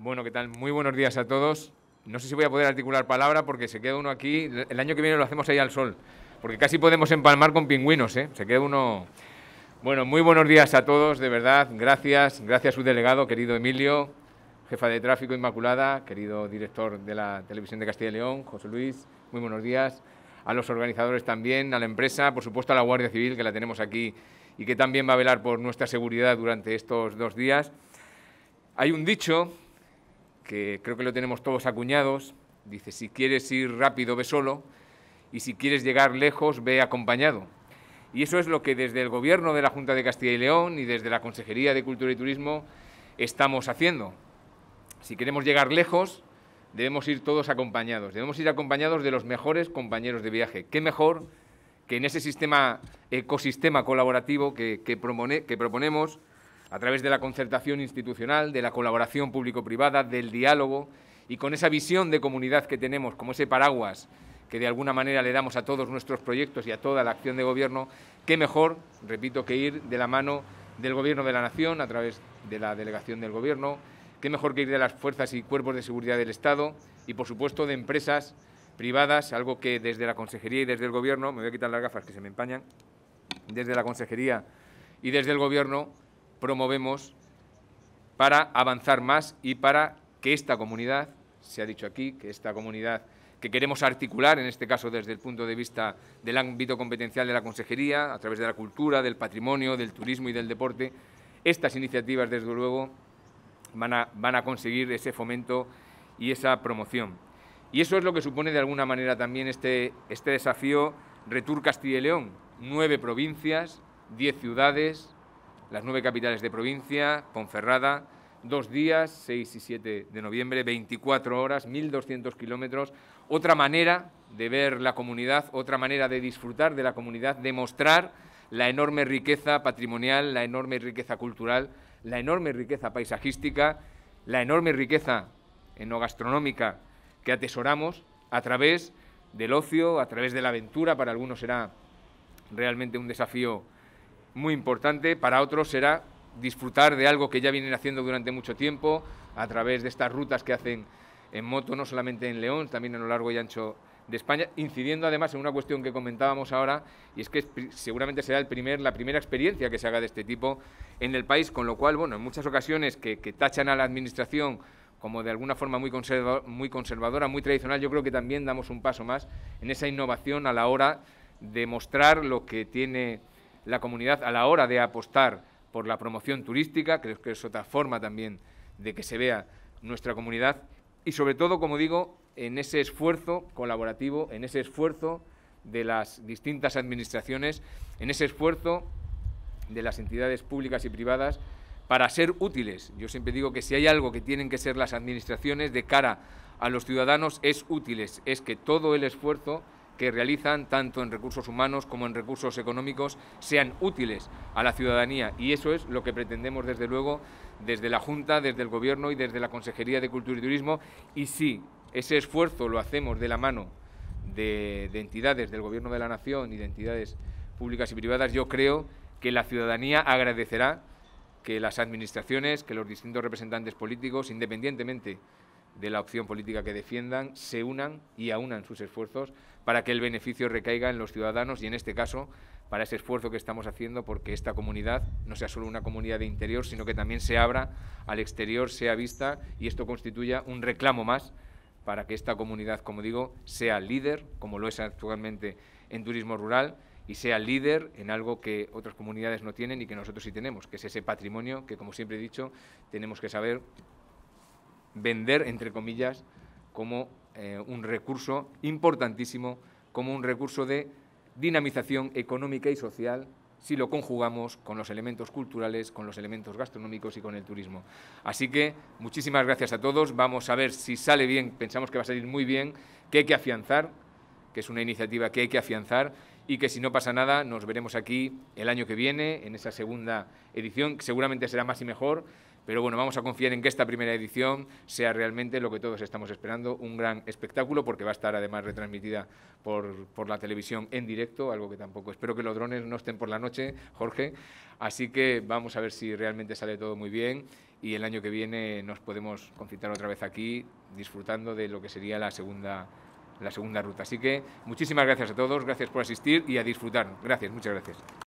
Bueno, ¿qué tal? Muy buenos días a todos. No sé si voy a poder articular palabra porque se queda uno aquí. El año que viene lo hacemos ahí al sol, porque casi podemos empalmar con pingüinos, ¿eh? Se queda uno... Bueno, muy buenos días a todos, de verdad. Gracias, gracias a su delegado, querido Emilio, jefa de tráfico Inmaculada, querido director de la Televisión de Castilla y León, José Luis, muy buenos días. A los organizadores también, a la empresa, por supuesto a la Guardia Civil, que la tenemos aquí y que también va a velar por nuestra seguridad durante estos dos días. Hay un dicho que creo que lo tenemos todos acuñados, dice, si quieres ir rápido, ve solo, y si quieres llegar lejos, ve acompañado. Y eso es lo que desde el Gobierno de la Junta de Castilla y León y desde la Consejería de Cultura y Turismo estamos haciendo. Si queremos llegar lejos, debemos ir todos acompañados, debemos ir acompañados de los mejores compañeros de viaje. ¿Qué mejor que en ese sistema ecosistema colaborativo que, que proponemos a través de la concertación institucional, de la colaboración público-privada, del diálogo y con esa visión de comunidad que tenemos, como ese paraguas que de alguna manera le damos a todos nuestros proyectos y a toda la acción de gobierno, qué mejor, repito, que ir de la mano del Gobierno de la Nación a través de la delegación del Gobierno, qué mejor que ir de las fuerzas y cuerpos de seguridad del Estado y, por supuesto, de empresas privadas, algo que desde la Consejería y desde el Gobierno, me voy a quitar las gafas que se me empañan, desde la Consejería y desde el Gobierno promovemos para avanzar más y para que esta comunidad, se ha dicho aquí, que esta comunidad que queremos articular, en este caso desde el punto de vista del ámbito competencial de la consejería, a través de la cultura, del patrimonio, del turismo y del deporte, estas iniciativas, desde luego, van a, van a conseguir ese fomento y esa promoción. Y eso es lo que supone, de alguna manera, también este, este desafío Retour Castilla y León. Nueve provincias, diez ciudades, las nueve capitales de provincia, Ponferrada, dos días, 6 y 7 de noviembre, 24 horas, 1.200 kilómetros. Otra manera de ver la comunidad, otra manera de disfrutar de la comunidad, de mostrar la enorme riqueza patrimonial, la enorme riqueza cultural, la enorme riqueza paisajística, la enorme riqueza enogastronómica que atesoramos a través del ocio, a través de la aventura. Para algunos será realmente un desafío muy importante, para otros será disfrutar de algo que ya vienen haciendo durante mucho tiempo a través de estas rutas que hacen en moto, no solamente en León, también a lo largo y ancho de España, incidiendo además en una cuestión que comentábamos ahora, y es que seguramente será el primer, la primera experiencia que se haga de este tipo en el país, con lo cual, bueno, en muchas ocasiones que, tachan a la Administración como de alguna forma muy, conserva, muy conservadora, muy tradicional, yo creo que también damos un paso más en esa innovación a la hora de mostrar lo que tiene la comunidad a la hora de apostar por la promoción turística, creo que es otra forma también de que se vea nuestra comunidad y sobre todo, como digo, en ese esfuerzo colaborativo, en ese esfuerzo de las distintas administraciones, en ese esfuerzo de las entidades públicas y privadas para ser útiles. Yo siempre digo que si hay algo que tienen que ser las administraciones de cara a los ciudadanos es útiles, es que todo el esfuerzo que realizan, tanto en recursos humanos como en recursos económicos, sean útiles a la ciudadanía. Y eso es lo que pretendemos, desde luego, desde la Junta, desde el Gobierno y desde la Consejería de Cultura y Turismo. Y sí, ese esfuerzo lo hacemos de la mano de, de entidades del Gobierno de la Nación y de entidades públicas y privadas, yo creo que la ciudadanía agradecerá que las administraciones, que los distintos representantes políticos, independientemente de la opción política que defiendan se unan y aunan sus esfuerzos para que el beneficio recaiga en los ciudadanos y, en este caso, para ese esfuerzo que estamos haciendo porque esta comunidad no sea solo una comunidad de interior, sino que también se abra al exterior, sea vista y esto constituya un reclamo más para que esta comunidad, como digo, sea líder, como lo es actualmente en turismo rural, y sea líder en algo que otras comunidades no tienen y que nosotros sí tenemos, que es ese patrimonio que, como siempre he dicho, tenemos que saber vender, entre comillas, como eh, un recurso importantísimo, como un recurso de dinamización económica y social si lo conjugamos con los elementos culturales, con los elementos gastronómicos y con el turismo. Así que muchísimas gracias a todos. Vamos a ver si sale bien. Pensamos que va a salir muy bien, que hay que afianzar, que es una iniciativa que hay que afianzar y que si no pasa nada nos veremos aquí el año que viene en esa segunda edición, que seguramente será más y mejor pero bueno, vamos a confiar en que esta primera edición sea realmente lo que todos estamos esperando, un gran espectáculo, porque va a estar además retransmitida por, la televisión en directo, algo que tampoco espero que los drones no estén por la noche, Jorge. Así que vamos a ver si realmente sale todo muy bien y el año que viene nos podemos concitar otra vez aquí disfrutando de lo que sería la segunda la segunda ruta. Así que muchísimas gracias a todos, gracias por asistir y a disfrutar. Gracias, muchas gracias.